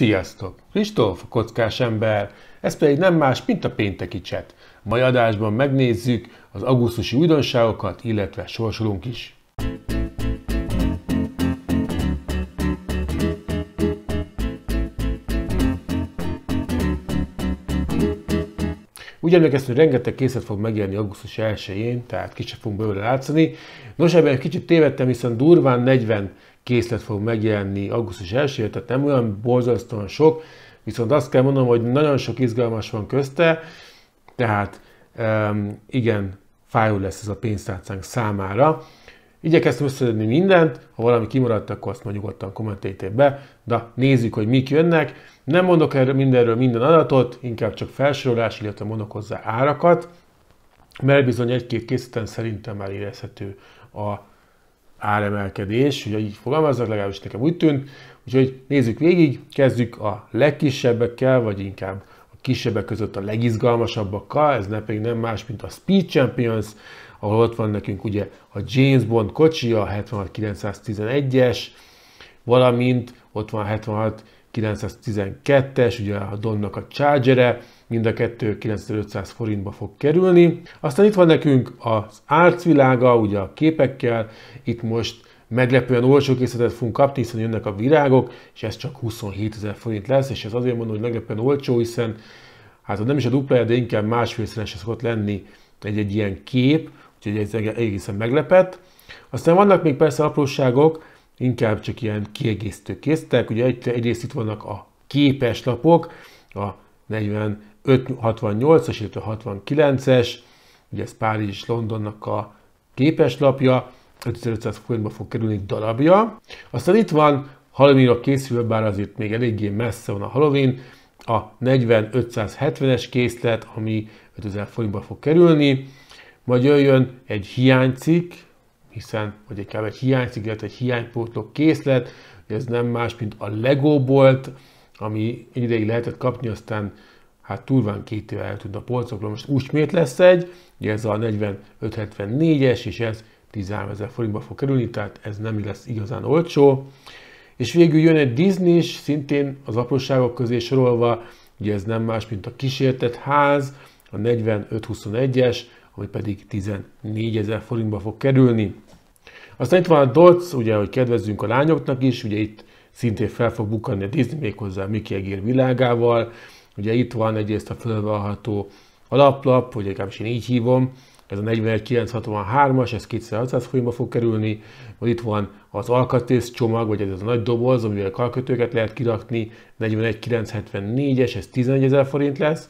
Sziasztok! Kristóf, a kockás ember, ez pedig nem más, mint a pénteki cset. Mai adásban megnézzük az augusztusi újdonságokat, illetve sorsolunk is. Úgy emlékeztem, hogy rengeteg készlet fog megjelenni augusztus 1-én, tehát kicsit fogunk belőle látszani. Nos, ebben egy kicsit tévedtem, hiszen durván 40 készlet fog megjelenni augusztus 1 tehát nem olyan borzasztóan sok, viszont azt kell mondanom, hogy nagyon sok izgalmas van közte, tehát igen, fájó lesz ez a pénztárcánk számára. Igyekeztem összeszedni mindent, ha valami kimaradt, akkor azt mondjuk nyugodtan kommentéljétek be, de nézzük, hogy mik jönnek. Nem mondok erről mindenről minden adatot, inkább csak felsorolás, illetve mondok hozzá árakat, mert bizony egy-két készleten szerintem már érezhető a áremelkedés, ugye így fogalmaznak, legalábbis nekem úgy tűnt, úgyhogy nézzük végig, kezdjük a legkisebbekkel, vagy inkább a kisebbek között a legizgalmasabbakkal, ez ne pedig nem más, mint a Speed Champions, ahol ott van nekünk ugye a James Bond kocsi, a 76911-es, valamint ott van a 76 912-es, ugye a Donnak a charger mind a kettő 9500 forintba fog kerülni. Aztán itt van nekünk az árcvilága, ugye a képekkel, itt most meglepően olcsó készletet fogunk kapni, hiszen jönnek a virágok, és ez csak 27 ezer forint lesz, és ez azért mondom, hogy meglepően olcsó, hiszen hát nem is a dupla de inkább másfélszerese szokott lenni egy-egy ilyen kép, úgyhogy ez egészen meglepett. Aztán vannak még persze apróságok, inkább csak ilyen kiegészítő késztek. Ugye egy, egyrészt itt vannak a képes lapok, a 45-68-as, illetve 69-es, ugye ez Párizs és Londonnak a képes lapja, 5500 forintba fog kerülni darabja. Aztán itt van Halloweenra készülve, bár azért még eléggé messze van a Halloween, a 4570-es készlet, ami 5000 forintba fog kerülni, majd jöjjön egy hiánycikk, hiszen vagy inkább egy hiánycikk, illetve egy hiánypótló készlet, ez nem más, mint a Lego bolt, ami egy ideig lehetett kapni, aztán hát túlván két éve eltűnt a polcokról, most úgy miért lesz egy, ugye ez a 4574-es, és ez 13 ezer forintba fog kerülni, tehát ez nem lesz igazán olcsó. És végül jön egy Disney is, szintén az apróságok közé sorolva, ugye ez nem más, mint a kísértett ház, a 4521-es, ami pedig 14 ezer forintba fog kerülni. Aztán itt van a Dolc, ugye, hogy kedvezzünk a lányoknak is, ugye itt szintén fel fog bukkanni a Disney méghozzá a Mickey Egér világával. Ugye itt van egyrészt a fölvállható alaplap, vagy legalábbis én így hívom, ez a 41963-as, ez 2600 forintba fog kerülni, vagy itt van az alkatész csomag, vagy ez a nagy doboz, amivel kalkötőket lehet kirakni, 41974-es, ez 11 ezer forint lesz,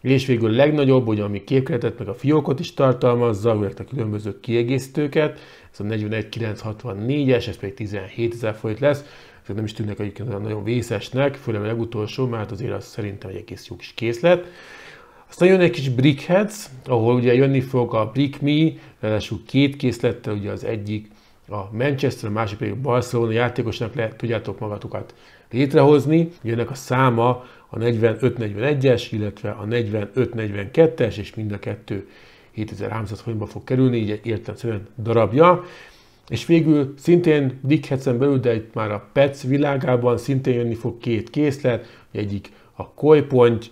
és végül a legnagyobb, ugye, ami képkeretet, meg a fiókot is tartalmazza, ugye a különböző kiegészítőket, ez a 41964 es ez pedig 17 ezer forint lesz, ezek nem is tűnnek egyébként olyan nagyon vészesnek, főleg a legutolsó, mert azért az szerintem egy egész jó kis készlet. Aztán jön egy kis Brickheads, ahol ugye jönni fog a Brick Me, ráadásul két készlettel, ugye az egyik a Manchester, a másik pedig a Barcelona játékosnak le tudjátok magatokat létrehozni. jönnek ennek a száma a 45-41-es, illetve a 45-42-es, és mind a kettő 7300 forintba fog kerülni, így értelmszerűen darabja. És végül szintén Dick Hetsen belül, de itt már a PEC világában szintén jönni fog két készlet, egyik a kolypont,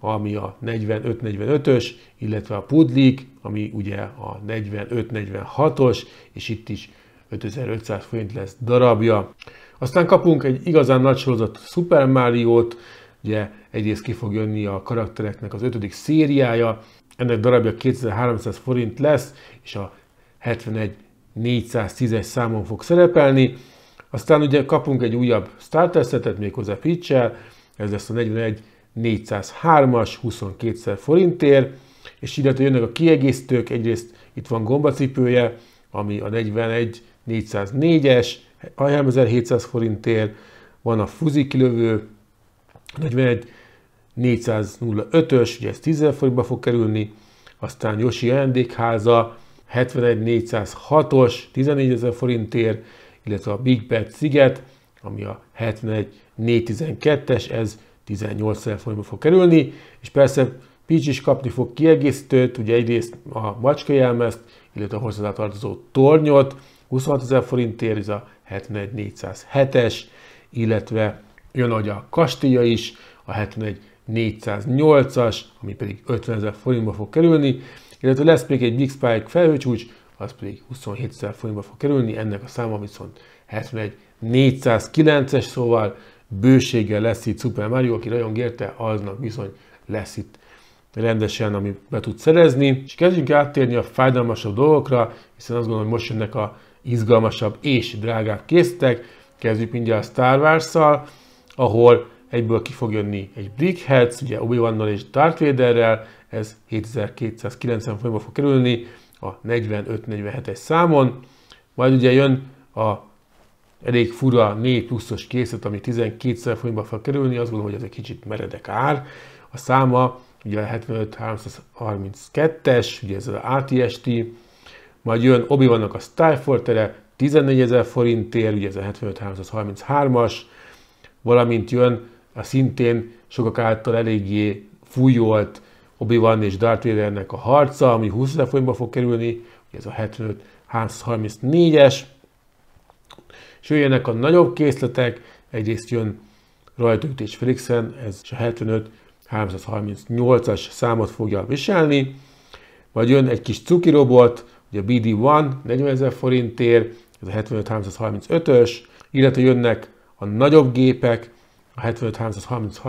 ami a 45-45-ös, illetve a pudlik, ami ugye a 45-46-os, és itt is 5500 forint lesz darabja. Aztán kapunk egy igazán nagy sorozat Super Mario-t, ugye egyrészt ki fog jönni a karaktereknek az ötödik szériája, ennek darabja 2300 forint lesz, és a 71 410-es számon fog szerepelni. Aztán ugye kapunk egy újabb starter setet, méghozzá pitch-el, ez lesz a 41 403-as, 22 forintért, és illetve jönnek a kiegészítők, egyrészt itt van gombacipője, ami a 41 404-es, 3700 forintért, van a fuzi kilövő, 41 405-ös, ugye ez 10 forintba fog kerülni, aztán Josi ajándékháza, 71406-os, 14 ezer forintért, illetve a Big Bad sziget, ami a 71412-es, ez 18 ezer forintba fog kerülni, és persze Pics is kapni fog kiegészítőt, ugye egyrészt a macskajelmezt, illetve a hozzá tartozó tornyot, 26 ezer forintért, ez a 71407-es, illetve jön ugye a kastélya is, a 71408-as, ami pedig 50 ezer forintba fog kerülni, illetve lesz még egy Big Spike felhőcsúcs, az pedig 27 ezer forintba fog kerülni, ennek a száma viszont 71409-es, szóval bőséggel lesz itt Super Mario, aki rajong érte, aznak bizony lesz itt rendesen, amit be tud szerezni. És kezdjünk áttérni a fájdalmasabb dolgokra, hiszen azt gondolom, hogy most jönnek a izgalmasabb és drágább késztek Kezdjük mindjárt a Star wars ahol egyből ki fog jönni egy Brickheads, ugye obi wan és Darth Vaderrel, ez 7290 forintba fog kerülni a 45-47-es számon. Majd ugye jön a elég fura 4 pluszos készlet, ami 12 forintba fog kerülni, azt gondolom, hogy ez egy kicsit meredek ár. A száma ugye 75 332-es, ugye ez az ATST, majd jön obi vannak a Starfortere, 14 ezer forintért, ugye ez a 75333-as, valamint jön a szintén sokak által eléggé fújolt obi van és Darth Vader-nek a harca, ami 20 ezer forintba fog kerülni, ugye ez a 75334-es, és jöjjenek a nagyobb készletek, egyrészt jön rajtaütés Felixen, ez a 75 338-as számot fogja viselni, majd jön egy kis cuki robot, Ugye a BD1 40 ezer forintért, ez a 75 ös illetve jönnek a nagyobb gépek, a 75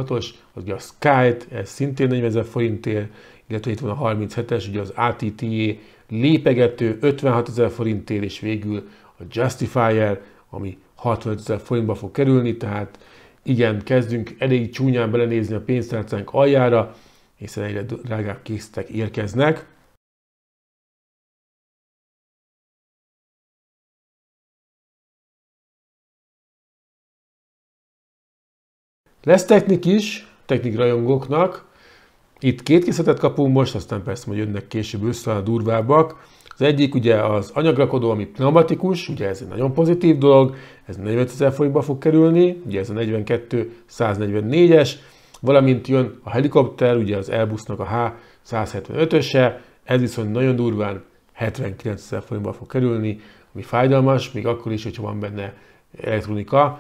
os az ugye a Skype, ez szintén 40 ezer forintért, illetve itt van a 37-es, ugye az ATTE lépegető 56 ezer forintért, és végül a Justifier, ami 65 ezer forintba fog kerülni, tehát igen, kezdünk elég csúnyán belenézni a pénztárcánk aljára, hiszen egyre drágább készítek érkeznek. Lesz technik is, technik rajongóknak. Itt két készletet kapunk most, aztán persze majd jönnek később össze a durvábbak. Az egyik ugye az anyagrakodó, ami pneumatikus, ugye ez egy nagyon pozitív dolog, ez 45 ezer forintba fog kerülni, ugye ez a 42-144-es, valamint jön a helikopter, ugye az Airbusnak a H175-öse, ez viszont nagyon durván 79 ezer forintba fog kerülni, ami fájdalmas, még akkor is, hogyha van benne elektronika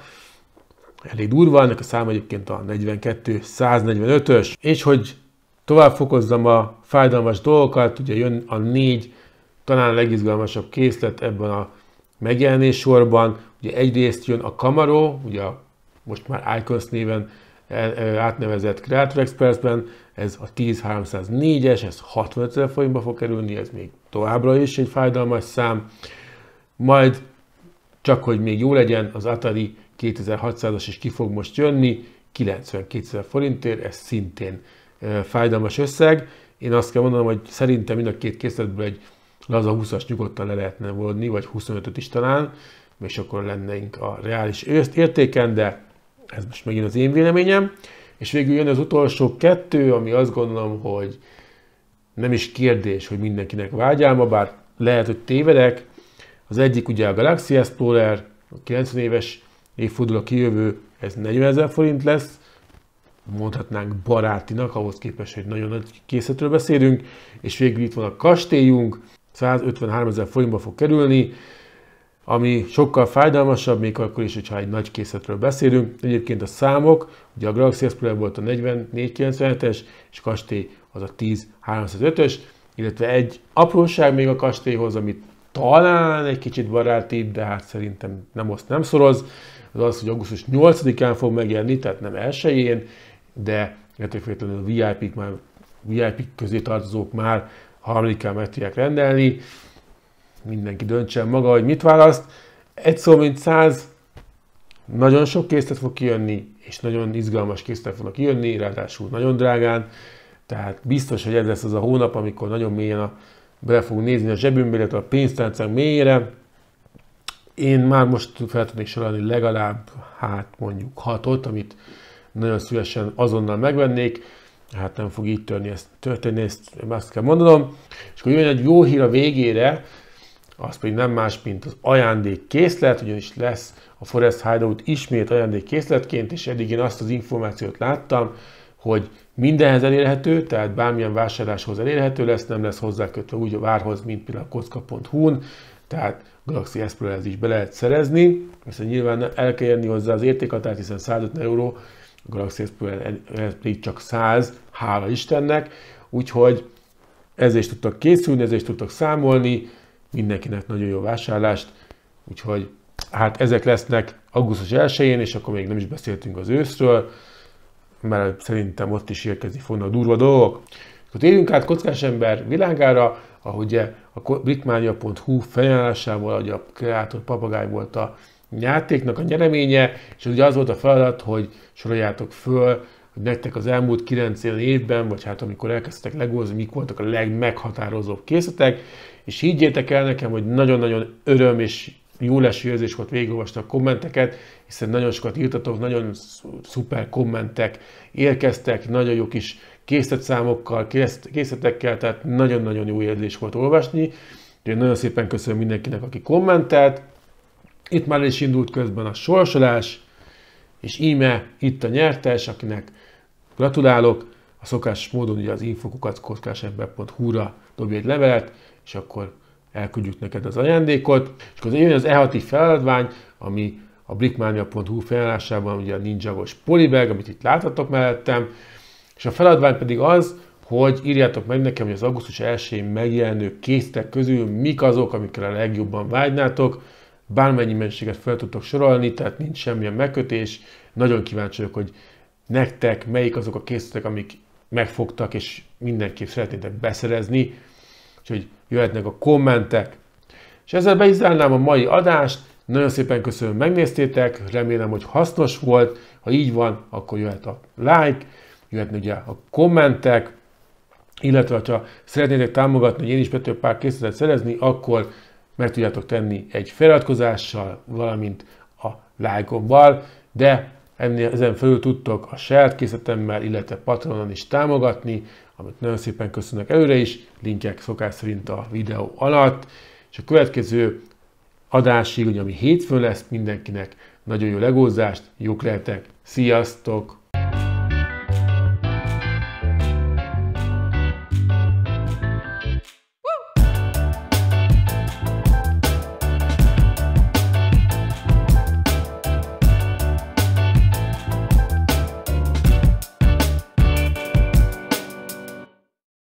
elég durva, ennek a szám egyébként a 42-145-ös, és hogy tovább fokozzam a fájdalmas dolgokat, ugye jön a négy talán a legizgalmasabb készlet ebben a megjelenés sorban, ugye egyrészt jön a Camaro, ugye a, most már Icons néven e, e, átnevezett Creator Expressben, ez a 10304-es, ez 65 ezer forintba fog kerülni, ez még továbbra is egy fájdalmas szám. Majd, csak hogy még jó legyen, az Atari 2600-as is ki fog most jönni, 92 ezer forintért, ez szintén fájdalmas összeg. Én azt kell mondanom, hogy szerintem mind a két készletből egy laza 20-as nyugodtan le lehetne volni, vagy 25-öt is talán, és akkor lennénk a reális értéken, de ez most megint az én véleményem. És végül jön az utolsó kettő, ami azt gondolom, hogy nem is kérdés, hogy mindenkinek vágyálma, bár lehet, hogy tévedek. Az egyik ugye a Galaxy Explorer, a 90 éves évfordul a kijövő, ez 40 ezer forint lesz, mondhatnánk barátinak, ahhoz képest, hogy nagyon nagy készletről beszélünk, és végül itt van a kastélyunk, 153 ezer forintba fog kerülni, ami sokkal fájdalmasabb, még akkor is, hogyha egy nagy készletről beszélünk. Egyébként a számok, ugye a Galaxy s volt a 4497-es, és kastély az a 10305-ös, illetve egy apróság még a kastélyhoz, amit talán egy kicsit baráti, de hát szerintem nem azt nem szoroz az az, hogy augusztus 8-án fog megjelenni, tehát nem elsőjén, de értékféletlenül a VIP-k már, VIP közé tartozók már harmadikán meg tudják rendelni. Mindenki döntsen maga, hogy mit választ. Egy szó, mint száz, nagyon sok készlet fog kijönni, és nagyon izgalmas készlet fognak kijönni, ráadásul nagyon drágán. Tehát biztos, hogy ez lesz az a hónap, amikor nagyon mélyen a, bele fogunk nézni a zsebünkbe, illetve a pénztárcánk mélyére, én már most fel tudnék sorolni legalább, hát mondjuk hatot, amit nagyon szívesen azonnal megvennék, hát nem fog így törni, ezt, történni, ezt azt kell mondanom. És akkor jön egy jó hír a végére, az pedig nem más, mint az ajándékkészlet, ugyanis lesz a Forest Hideout ismét ajándékkészletként, és eddig én azt az információt láttam, hogy mindenhez elérhető, tehát bármilyen vásárláshoz elérhető lesz, nem lesz hozzákötve úgy a várhoz, mint például a kocka.hu-n, tehát Galaxy S ez is be lehet szerezni, viszont nyilván el kell jönni hozzá az értékhatárt, hiszen 150 euró, a Galaxy s pedig csak 100, hála Istennek, úgyhogy ezzel is tudtak készülni, ezzel is tudtak számolni, mindenkinek nagyon jó vásárlást, úgyhogy hát ezek lesznek augusztus 1 és akkor még nem is beszéltünk az őszről, mert szerintem ott is érkezni fognak durva dolgok. Akkor térjünk át kockás ember világára, ahogy a blikmania.hu felajánlásával, ugye a kreátor papagáj volt a játéknak a nyereménye, és ugye az volt a feladat, hogy soroljátok föl, hogy nektek az elmúlt 9 évben, vagy hát amikor elkezdtek legózni, mik voltak a legmeghatározóbb készletek, és higgyétek el nekem, hogy nagyon-nagyon öröm és jó leső érzés volt végigolvasni a kommenteket, hiszen nagyon sokat írtatok, nagyon szuper kommentek érkeztek, nagyon jó kis készített számokkal, készletekkel, tehát nagyon-nagyon jó érzés volt olvasni. Én nagyon szépen köszönöm mindenkinek, aki kommentelt. Itt már is indult közben a sorsolás, és íme itt a nyertes, akinek gratulálok. A szokásos módon ugye az infokukat kockásember.hu-ra dobj egy levelet, és akkor elküldjük neked az ajándékot. És akkor jön az e feladvány, ami a brickmania.hu felállásában ugye a ninjagos polibag, amit itt láthatok mellettem, és a feladvány pedig az, hogy írjátok meg nekem, hogy az augusztus 1-én megjelenő készletek közül mik azok, amikre a legjobban vágynátok, bármennyi mennyiséget fel tudtok sorolni, tehát nincs semmilyen megkötés. Nagyon kíváncsi vagyok, hogy nektek melyik azok a készletek, amik megfogtak, és mindenképp szeretnétek beszerezni, úgyhogy jöhetnek a kommentek. És ezzel be is a mai adást, nagyon szépen köszönöm, megnéztétek, remélem, hogy hasznos volt, ha így van, akkor jöhet a like, jöhetnek ugye a kommentek, illetve ha szeretnétek támogatni, hogy én is Pető pár készletet szerezni, akkor meg tudjátok tenni egy feliratkozással, valamint a lájkommal, de ennél, ezen felül tudtok a saját készletemmel, illetve Patronon is támogatni, amit nagyon szépen köszönök előre is, linkek szokás szerint a videó alatt, és a következő adásig, ami hétfőn lesz mindenkinek, nagyon jó legózást, jók lehetek, sziasztok!